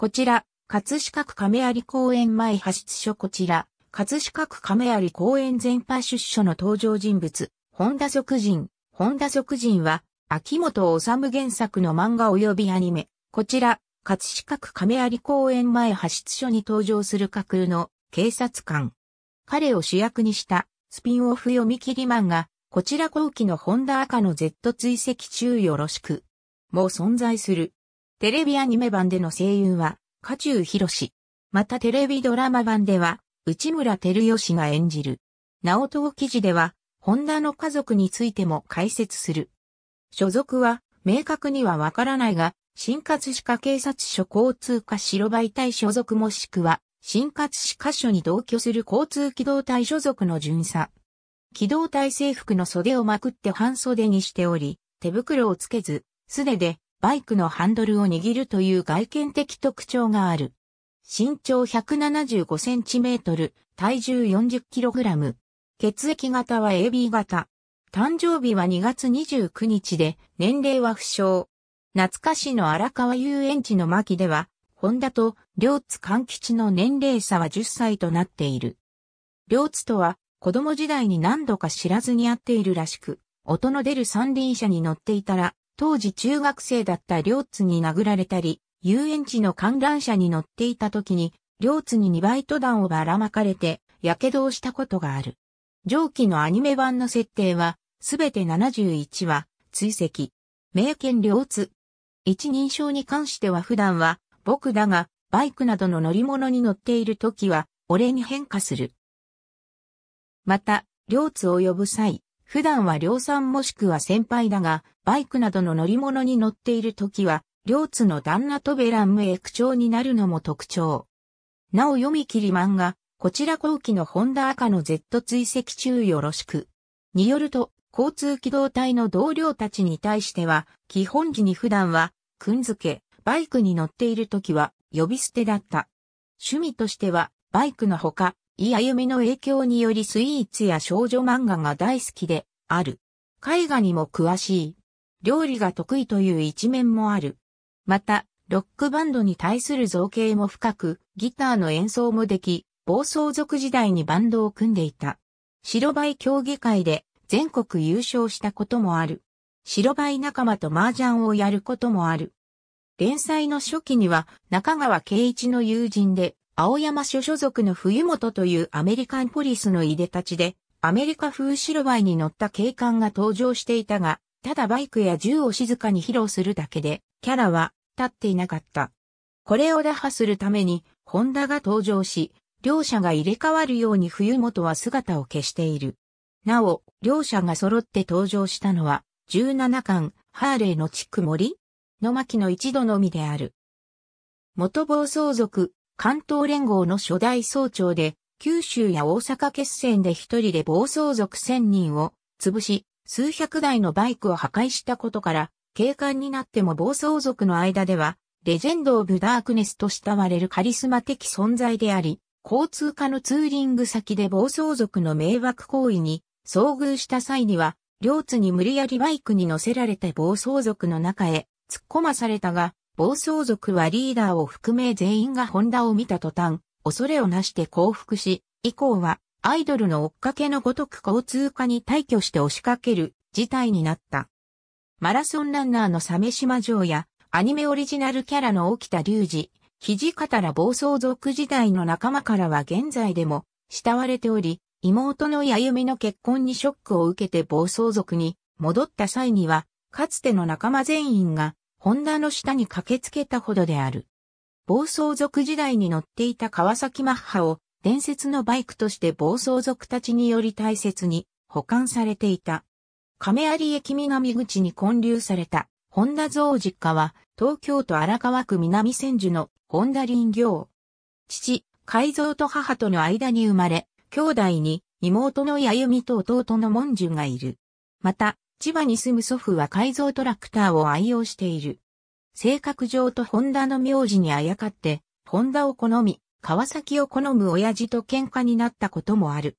こちら、葛飾区亀有公園前派出所こちら、葛飾区亀有公園全派出所の登場人物、本田俗人。本田俗人は、秋元治原作の漫画及びアニメ。こちら、葛飾区亀有公園前派出所に登場する架空の警察官。彼を主役にしたスピンオフ読み切り漫画、こちら後期の本田赤の Z 追跡中よろしく。も存在する。テレビアニメ版での声優は、加中博士。またテレビドラマ版では、内村照義が演じる。直を記事では、ホンダの家族についても解説する。所属は、明確にはわからないが、新葛飾警察署交通課白バイ隊所属もしくは、新葛飾署に同居する交通機動隊所属の巡査。機動隊制服の袖をまくって半袖にしており、手袋をつけず、素手でバイクのハンドルを握るという外見的特徴がある。身長1 7 5トル、体重4 0ラム。血液型は AB 型。誕生日は2月29日で、年齢は不詳。懐かしの荒川遊園地の巻では、ホンダと両津勘吉の年齢差は10歳となっている。両津とは子供時代に何度か知らずに会っているらしく、音の出る三輪車に乗っていたら当時中学生だった両津に殴られたり、遊園地の観覧車に乗っていた時に、両津に2バイト弾をばらまかれて、火傷をしたことがある。上記のアニメ版の設定は、すべて71話、追跡。名犬両津。一人称に関しては普段は、僕だが、バイクなどの乗り物に乗っている時は、俺に変化する。また、両津を呼ぶ際、普段は量産もしくは先輩だが、バイクなどの乗り物に乗っている時は、両津の旦那とベランムへ口調になるのも特徴。なお読み切り漫画、こちら後期のホンダ赤の Z 追跡中よろしく。によると、交通機動隊の同僚たちに対しては、基本時に普段は、くんづけ、バイクに乗っている時は、呼び捨てだった。趣味としては、バイクのほか、いあゆみの影響によりスイーツや少女漫画が大好きである。絵画にも詳しい。料理が得意という一面もある。また、ロックバンドに対する造形も深く、ギターの演奏もでき、暴走族時代にバンドを組んでいた。白バイ競技会で全国優勝したこともある。白バイ仲間と麻雀をやることもある。連載の初期には中川圭一の友人で青山署所属の冬本というアメリカンポリスのいでたちで、アメリカ風白バイに乗った警官が登場していたが、ただバイクや銃を静かに披露するだけで、キャラは立っていなかった。これを打破するために、ホンダが登場し、両者が入れ替わるように冬本は姿を消している。なお、両者が揃って登場したのは、17巻、ハーレーの地区森の巻の一度のみである。元暴走族、関東連合の初代総長で、九州や大阪決戦で一人で暴走族千人を潰し、数百台のバイクを破壊したことから、警官になっても暴走族の間では、レジェンド・オブ・ダークネスと慕われるカリスマ的存在であり、交通課のツーリング先で暴走族の迷惑行為に遭遇した際には、両津に無理やりバイクに乗せられて暴走族の中へ突っ込まされたが、暴走族はリーダーを含め全員がホンダを見た途端、恐れをなして降伏し、以降はアイドルの追っかけのごとく交通課に退去して押しかける事態になった。マラソンランナーの鮫島城やアニメオリジナルキャラの沖田隆二、肘方ら暴走族時代の仲間からは現在でも慕われており、妹のやゆみの結婚にショックを受けて暴走族に戻った際には、かつての仲間全員が本田の下に駆けつけたほどである。暴走族時代に乗っていた川崎マッハを伝説のバイクとして暴走族たちにより大切に保管されていた。亀有駅南口に建立された本田造実家は東京都荒川区南千住の本田林業。父、海蔵と母との間に生まれ、兄弟に妹のやゆみと弟の文樹がいる。また、千葉に住む祖父は改造トラクターを愛用している。性格上とホンダの名字にあやかって、ホンダを好み、川崎を好む親父と喧嘩になったこともある。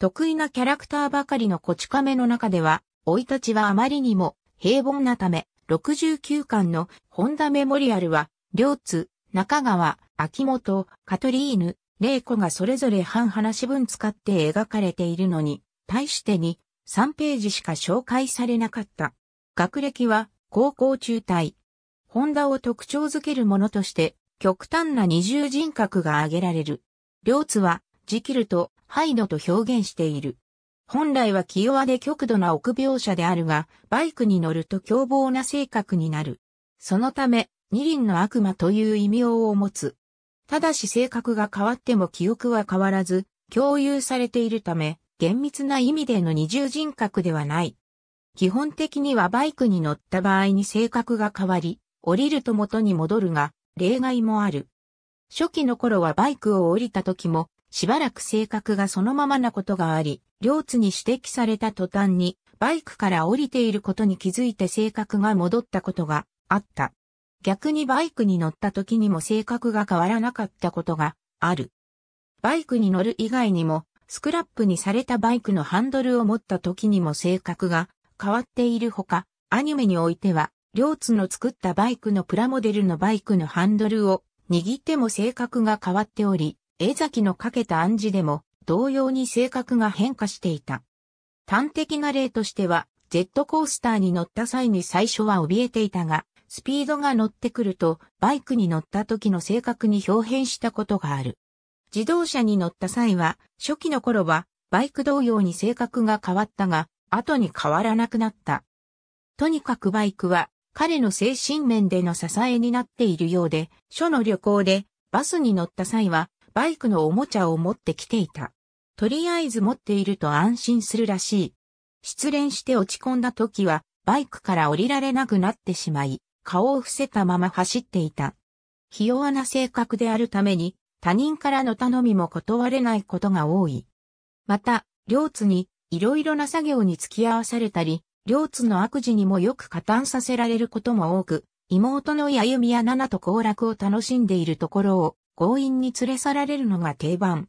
得意なキャラクターばかりのこち亀の中では、老いたちはあまりにも平凡なため、69巻のホンダメモリアルは、両津、中川、秋元、カトリーヌ、玲子がそれぞれ半話分使って描かれているのに、対してに、3ページしか紹介されなかった。学歴は高校中退。ホンダを特徴づけるものとして、極端な二重人格が挙げられる。両津は、ジキルとハイドと表現している。本来は気弱で極度な臆病者であるが、バイクに乗ると凶暴な性格になる。そのため、二輪の悪魔という異名を持つ。ただし性格が変わっても記憶は変わらず、共有されているため、厳密な意味での二重人格ではない。基本的にはバイクに乗った場合に性格が変わり、降りると元に戻るが、例外もある。初期の頃はバイクを降りた時も、しばらく性格がそのままなことがあり、両津に指摘された途端に、バイクから降りていることに気づいて性格が戻ったことがあった。逆にバイクに乗った時にも性格が変わらなかったことがある。バイクに乗る以外にもスクラップにされたバイクのハンドルを持った時にも性格が変わっているほか、アニメにおいては、両津の作ったバイクのプラモデルのバイクのハンドルを握っても性格が変わっており、江崎のかけた暗示でも同様に性格が変化していた。端的な例としては、ジェットコースターに乗った際に最初は怯えていたが、スピードが乗ってくると、バイクに乗った時の性格に表変したことがある。自動車に乗った際は、初期の頃はバイク同様に性格が変わったが、後に変わらなくなった。とにかくバイクは彼の精神面での支えになっているようで、書の旅行でバスに乗った際はバイクのおもちゃを持ってきていた。とりあえず持っていると安心するらしい。失恋して落ち込んだ時はバイクから降りられなくなってしまい、顔を伏せたまま走っていた。ひ弱な性格であるために他人からの頼みも断れないことが多い。また、両津にいろいろな作業に付き合わされたり、両津の悪事にもよく加担させられることも多く、妹のやゆみや七と交絡を楽しんでいるところを強引に連れ去られるのが定番。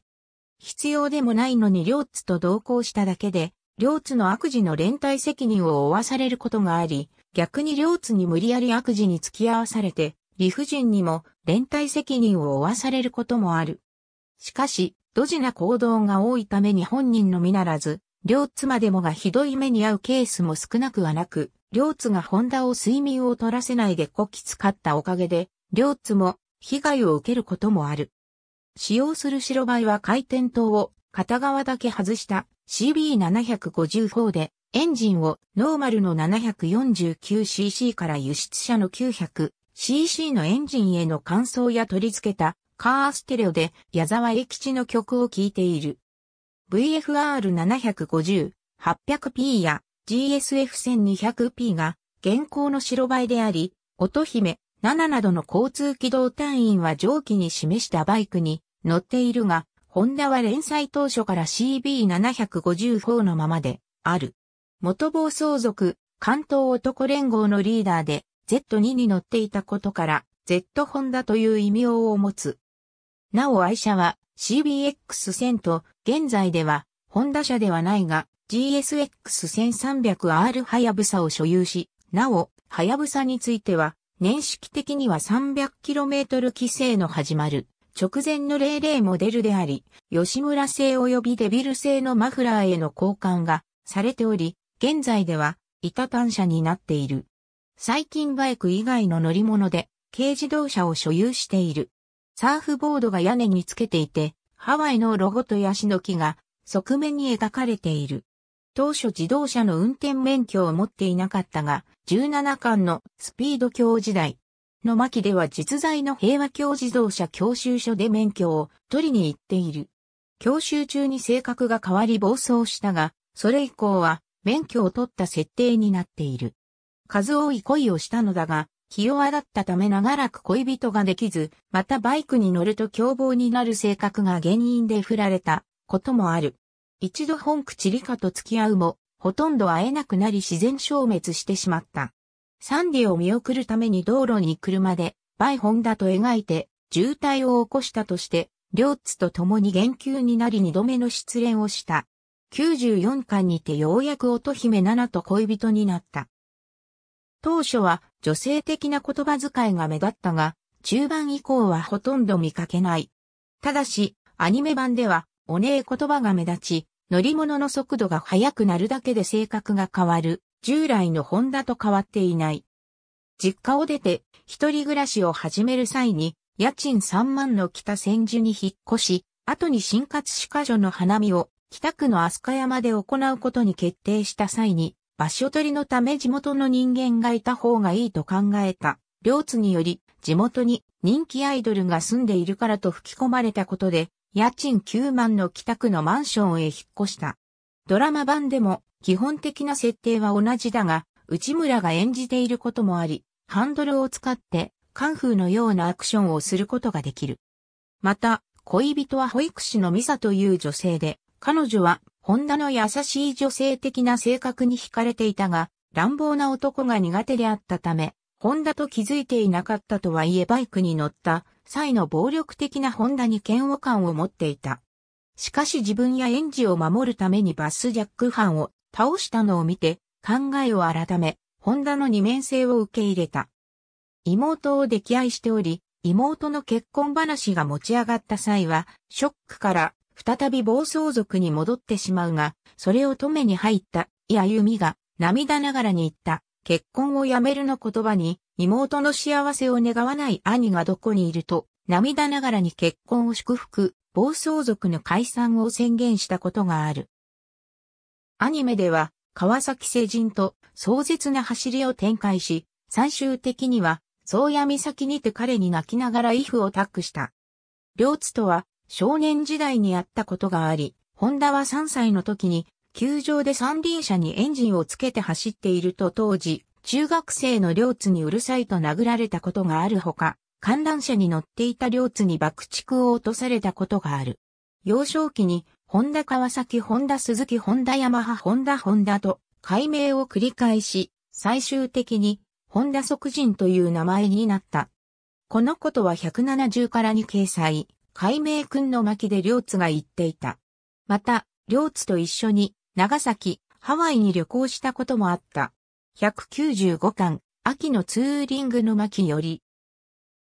必要でもないのに両津と同行しただけで、両津の悪事の連帯責任を負わされることがあり、逆に両津に無理やり悪事に付き合わされて、理不尽にも連帯責任を負わされることもある。しかし、ドジな行動が多いために本人のみならず、両妻でもがひどい目に遭うケースも少なくはなく、両津がホンダを睡眠を取らせないでこき使ったおかげで、両津も被害を受けることもある。使用する白バイは回転灯を片側だけ外した CB754 で、エンジンをノーマルの 749cc から輸出車の900 CC のエンジンへの感想や取り付けたカーステレオで矢沢永吉の曲を聴いている。VFR750、800p や GSF1200p が現行の白バイであり、乙姫、7などの交通機動隊員は上記に示したバイクに乗っているが、ホンダは連載当初から CB754 のままである。元暴走族、関東男連合のリーダーで、Z2 に乗っていたことから Z ホンダという異名を持つ。なお愛車は CBX1000 と現在ではホンダ車ではないが GSX1300R ハヤブサを所有し、なお、ハヤブサについては年式的には 300km 規制の始まる直前の00モデルであり、吉村製及びデビル製のマフラーへの交換がされており、現在では、板単車になっている。最近バイク以外の乗り物で軽自動車を所有している。サーフボードが屋根につけていて、ハワイのロゴとヤシの木が側面に描かれている。当初自動車の運転免許を持っていなかったが、17巻のスピード教時代の巻では実在の平和教自動車教習所で免許を取りに行っている。教習中に性格が変わり暴走したが、それ以降は免許を取った設定になっている。数多い恋をしたのだが、気弱だったため長らく恋人ができず、またバイクに乗ると凶暴になる性格が原因で振られたこともある。一度本口リカと付き合うも、ほとんど会えなくなり自然消滅してしまった。サンディを見送るために道路に車で、バイホンダと描いて、渋滞を起こしたとして、両津と共に言及になり二度目の失恋をした。94巻にてようやく乙姫奈々と恋人になった。当初は女性的な言葉遣いが目立ったが、中盤以降はほとんど見かけない。ただし、アニメ版では、おねえ言葉が目立ち、乗り物の速度が速くなるだけで性格が変わる、従来のホンダと変わっていない。実家を出て、一人暮らしを始める際に、家賃3万の北千住に引っ越し、後に新活歯科所の花見を、北区の飛鳥山で行うことに決定した際に、場所取りのため地元の人間がいた方がいいと考えた。両津により、地元に人気アイドルが住んでいるからと吹き込まれたことで、家賃9万の北区のマンションへ引っ越した。ドラマ版でも基本的な設定は同じだが、内村が演じていることもあり、ハンドルを使ってカンフーのようなアクションをすることができる。また、恋人は保育士のミサという女性で、彼女はホンダの優しい女性的な性格に惹かれていたが、乱暴な男が苦手であったため、ホンダと気づいていなかったとはいえバイクに乗った際の暴力的なホンダに嫌悪感を持っていた。しかし自分や園児を守るためにバスジャック犯を倒したのを見て考えを改め、ホンダの二面性を受け入れた。妹を溺愛しており、妹の結婚話が持ち上がった際は、ショックから再び暴走族に戻ってしまうが、それを止めに入った、いやゆみが、涙ながらに言った、結婚をやめるの言葉に、妹の幸せを願わない兄がどこにいると、涙ながらに結婚を祝福、暴走族の解散を宣言したことがある。アニメでは、川崎聖人と壮絶な走りを展開し、最終的には、宗谷岬にて彼に泣きながら衣服をタッした。両津とは、少年時代にあったことがあり、ホンダは3歳の時に、球場で三輪車にエンジンをつけて走っていると当時、中学生の両津にうるさいと殴られたことがあるほか、観覧車に乗っていた両津に爆竹を落とされたことがある。幼少期に、ホンダ川崎、ホンダ鈴木、ホンダ山マハ、ホンダホンダと、改名を繰り返し、最終的に、ホンダ即人という名前になった。このことは170からに掲載、海明君の巻で両津が行っていた。また、両津と一緒に長崎、ハワイに旅行したこともあった。195巻、秋のツーリングの巻より。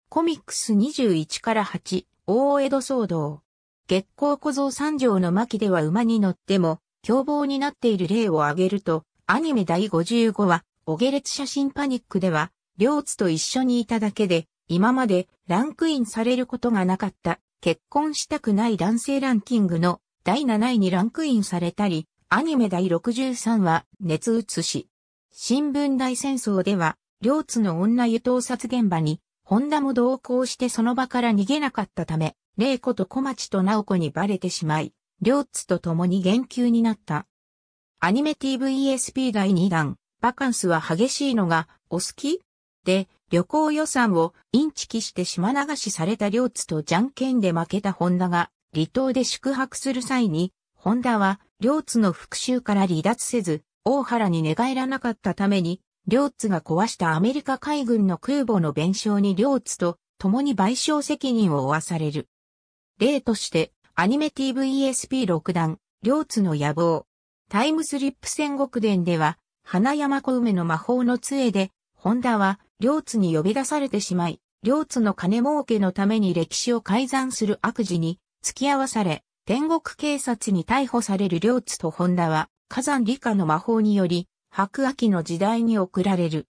コミックス21から8、大江戸騒動。月光小僧三条の巻では馬に乗っても、凶暴になっている例を挙げると、アニメ第55話、お下列写真パニックでは、両津と一緒にいただけで、今までランクインされることがなかった結婚したくない男性ランキングの第7位にランクインされたり、アニメ第63話、熱移し。新聞大戦争では、両津の女湯盗殺現場に、本田も同行してその場から逃げなかったため、玲子と小町と直子にバレてしまい、両津と共に言及になった。アニメ t v s p 第2弾、バカンスは激しいのが、お好きで、旅行予算をインチキして島流しされた両津とじゃんけんで負けたホンダが、離島で宿泊する際に、ホンダは両津の復讐から離脱せず、大原に寝返らなかったために、両津が壊したアメリカ海軍の空母の弁償に両津と共に賠償責任を負わされる。例として、アニメ TVSP6 弾、両津の野望。タイムスリップ戦国伝では、花山小梅の魔法の杖で、ホンダは両津に呼び出されてしまい、両津の金儲けのために歴史を改ざんする悪事に付き合わされ、天国警察に逮捕される両津と本田は、火山理科の魔法により、白秋の時代に送られる。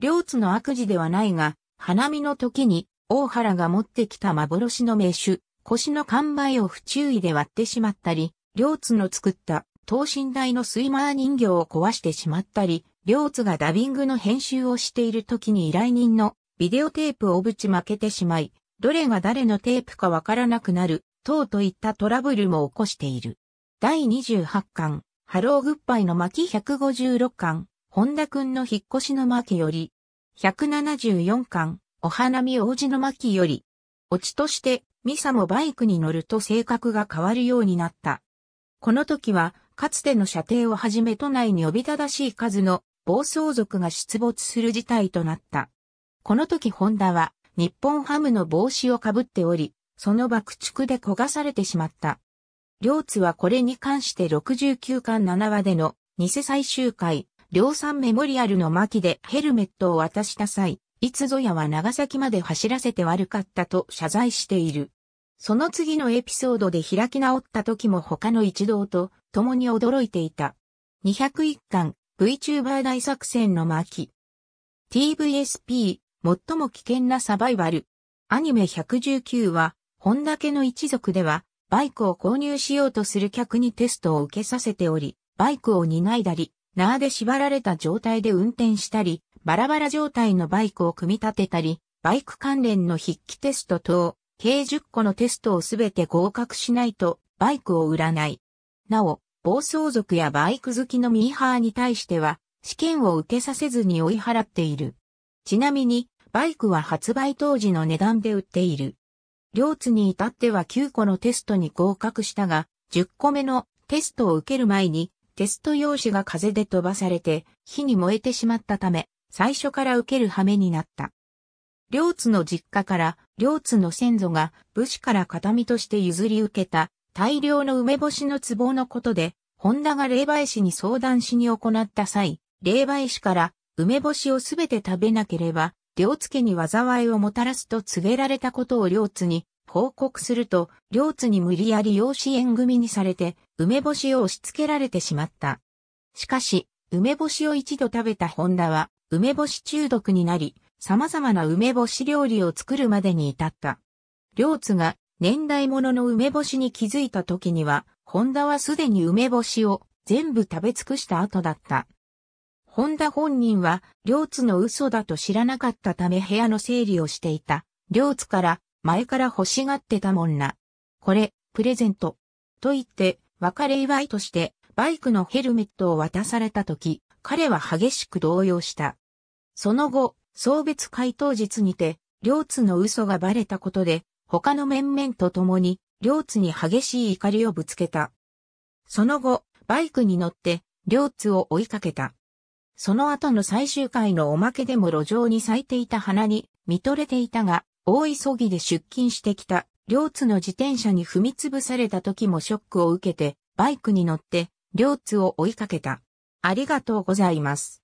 両津の悪事ではないが、花見の時に、大原が持ってきた幻の名手、腰の完売を不注意で割ってしまったり、両津の作った等身大のスイマー人形を壊してしまったり、両津がダビングの編集をしている時に依頼人のビデオテープをぶちまけてしまい、どれが誰のテープかわからなくなる、等といったトラブルも起こしている。第28巻、ハローグッバイの巻156巻、本田くんの引っ越しの巻より、174巻、お花見王子の巻より、オチとして、ミサもバイクに乗ると性格が変わるようになった。この時は、かつての射程をはじめ都内におびただしい数の暴走族が出没する事態となった。この時ホンダは日本ハムの帽子をかぶっており、その爆竹で焦がされてしまった。両津はこれに関して69巻7話での偽最終回、量産メモリアルの巻でヘルメットを渡した際、いつぞやは長崎まで走らせて悪かったと謝罪している。その次のエピソードで開き直った時も他の一同と共に驚いていた。201巻 VTuber 大作戦の巻。TVSP、最も危険なサバイバル。アニメ119は、本田家の一族では、バイクを購入しようとする客にテストを受けさせており、バイクを担いだり、縄で縛られた状態で運転したり、バラバラ状態のバイクを組み立てたり、バイク関連の筆記テスト等、計10個のテストをすべて合格しないと、バイクを売らない。なお、暴走族やバイク好きのミーハーに対しては、試験を受けさせずに追い払っている。ちなみに、バイクは発売当時の値段で売っている。両津に至っては9個のテストに合格したが、10個目のテストを受ける前に、テスト用紙が風で飛ばされて、火に燃えてしまったため、最初から受ける羽目になった。両津の実家から、両津の先祖が武士から形見として譲り受けた大量の梅干しの壺のことで、ホンダが霊媒師に相談しに行った際、霊媒師から梅干しをすべて食べなければ、両津家に災いをもたらすと告げられたことを両津に報告すると、両津に無理やり養子縁組にされて、梅干しを押し付けられてしまった。しかし、梅干しを一度食べたホンダは、梅干し中毒になり、様々な梅干し料理を作るまでに至った。両津が年代物の梅干しに気づいた時には、ホンダはすでに梅干しを全部食べ尽くした後だった。ホンダ本人は、両津の嘘だと知らなかったため部屋の整理をしていた。両津から、前から欲しがってたもんな。これ、プレゼント。と言って、別れ祝いとして、バイクのヘルメットを渡された時、彼は激しく動揺した。その後、送別回答日にて、両津の嘘がバレたことで、他の面々と共に、両津に激しい怒りをぶつけた。その後、バイクに乗って、両津を追いかけた。その後の最終回のおまけでも路上に咲いていた花に見とれていたが、大急ぎで出勤してきた、両津の自転車に踏みつぶされた時もショックを受けて、バイクに乗って、両津を追いかけた。ありがとうございます。